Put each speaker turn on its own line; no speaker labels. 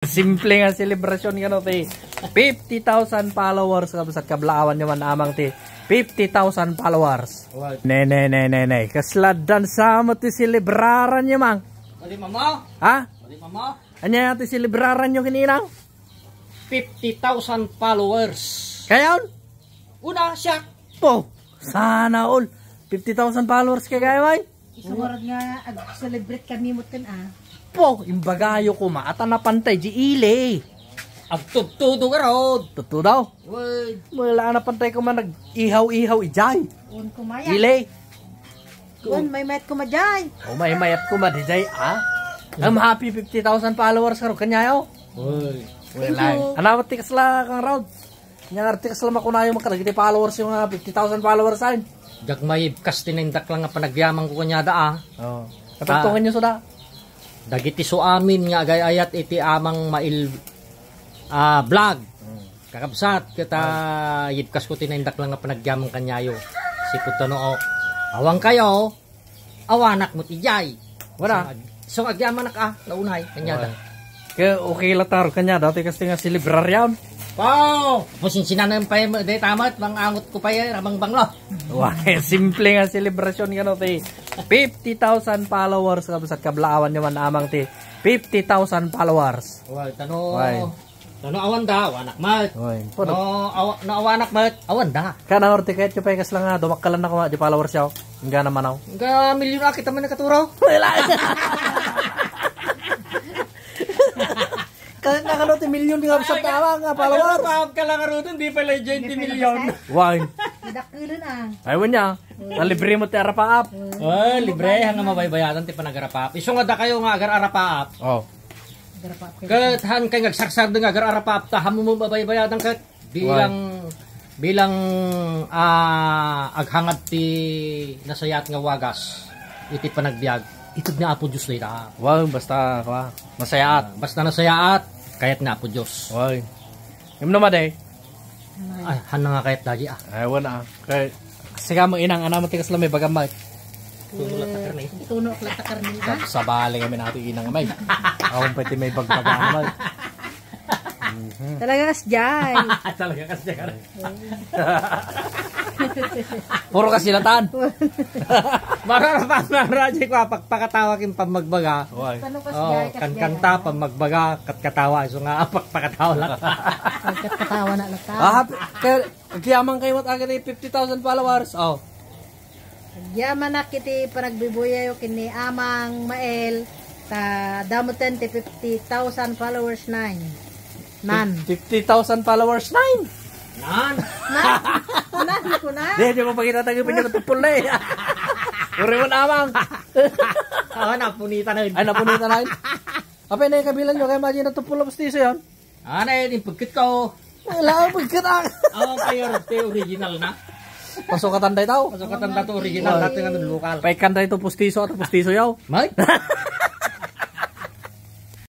Simple nga celebration nga no, te. 50,000 followers ka sa kablawan naman amang te. 50,000 followers. What? Ne, ne, ne, ne, ne. Kasladan sa mo ti celebraran niya, mang. Mali mama. Ha? Mali mama. Anya te celebraran niyo kininang? 50,000 followers. Kayon? Una, siya. Po. Sana all. 50,000 followers kay kayo, may? Isumorod nga, ag-celebrate kami mo kan ah. Po, imbagayo ko maata na pantay, di ile. Ag tutudo ka raw. Tutudo daw? Wait. Wala na pantay ko man nag-ihaw-ihaw ijay. Un kumayat. Ile. Un may mayat ko majay. O, oh, may mayat ko madijay ah. I'm happy 50,000 followers ka raw, kanyayo. Oh. Uy. Wala. Anawat tikas lang kang round. Nga artikas lang ako na yung makalagay followers yung 50,000 followers sa'yo. Gagmay kas tinindak lang nga panagyaman ko kanya daa. Ah. Oo. Oh. Ah. Katutungan niyo suda. Dagiti so amin nga gayayat iti amang mail ah, vlog. Hmm. Kakabsat kita oh. Hmm. yibkas ko tinindak lang nga panagyaman kanyayo. Siputano o. Awang kayo. Awanak mo tijay. Wala. So, so agyaman ah, na ka. Launay. Kanyada. da. Okay. Ke okay latar kanya dati kasi nga silibrar yan. Wow! Pusinsinan na yung payama. Dahil tama at mangangot ko pa yan. Abang banglo. Wah, simple nga celebration ka no, te. 50,000 followers ka sa kablaawan naman amang te. 50,000 followers. Wal, tano. Wai. Tano awan da, awanak mat. Oy, no, aw, no awanak mat, awan da. Kana orte kahit yung pekas lang nga, dumakkalan na ko di followers yaw. Nga naman ako. Nga milyon akit ah, naman nakaturaw. Wala. Nakalo ti milyon nga sa tawa nga palawar. Pahab ka lang ron, ah. mm. ah, mm. di pa dyan ti milyon. Why? Nadakulo na. Ayaw niya. Libre mo ti arapaap. Oh, libre. Hanga mabaybayatan ti panagarapaap. Iso nga da kayo nga agar arapaap. Oh. Kat han kay nagsaksar deng agar arapaap ta hamo mo mabaybayatan kat bilang bilang uh, ah, aghangat ti nasayat nga wagas iti panagbiag itog na apo Diyos na ita. Wow, basta ka. Masayaat. Uh, basta nasayaat. Kayat na ako Diyos. Oy. Yung naman eh. Ay, han nga kayat lagi ah. Ewan ah. Kay... Sige mo inang anamang tigas lamay bagang may. Tuno lang takarni. Tuno lang takarni. Sa bali kami natin inang may. Akong pwede may bagbaga Hmm. Talaga kasjay. Talaga kasjay ka rin. Hmm. Puro kasilatan. Mga kapas na project wa pakpakatawa kim pamagbaga. Tanong kasjay oh, kankanta pamagbaga katkatawa so nga pagpakatawa lang. Katkatawa na lang. Ah, kiyaman kay what agad 50,000 followers. Oh. Yaman na kiti panagbibuyayo kini amang mael ta damoten ti 50,000 followers nine. Nan. 50,000 followers. Nine. Nan. Nan. Nan ko na. Hindi, di mo pakita tayo pinagtupol na eh. Uri mo namang. Ako, ah, napunita na yun. Ay, napunita na yun. Apa na yung kabilan nyo, kaya imagine na tupol labas niyo yun. Ah, na yun, pagkit ko. Oh. Wala ang pagkit ang. Ako kayo, original na. Pasok katanday tao. Pasok katanday original natin ang lokal. Paikan tayo to pustiso at pustiso yaw. Mike?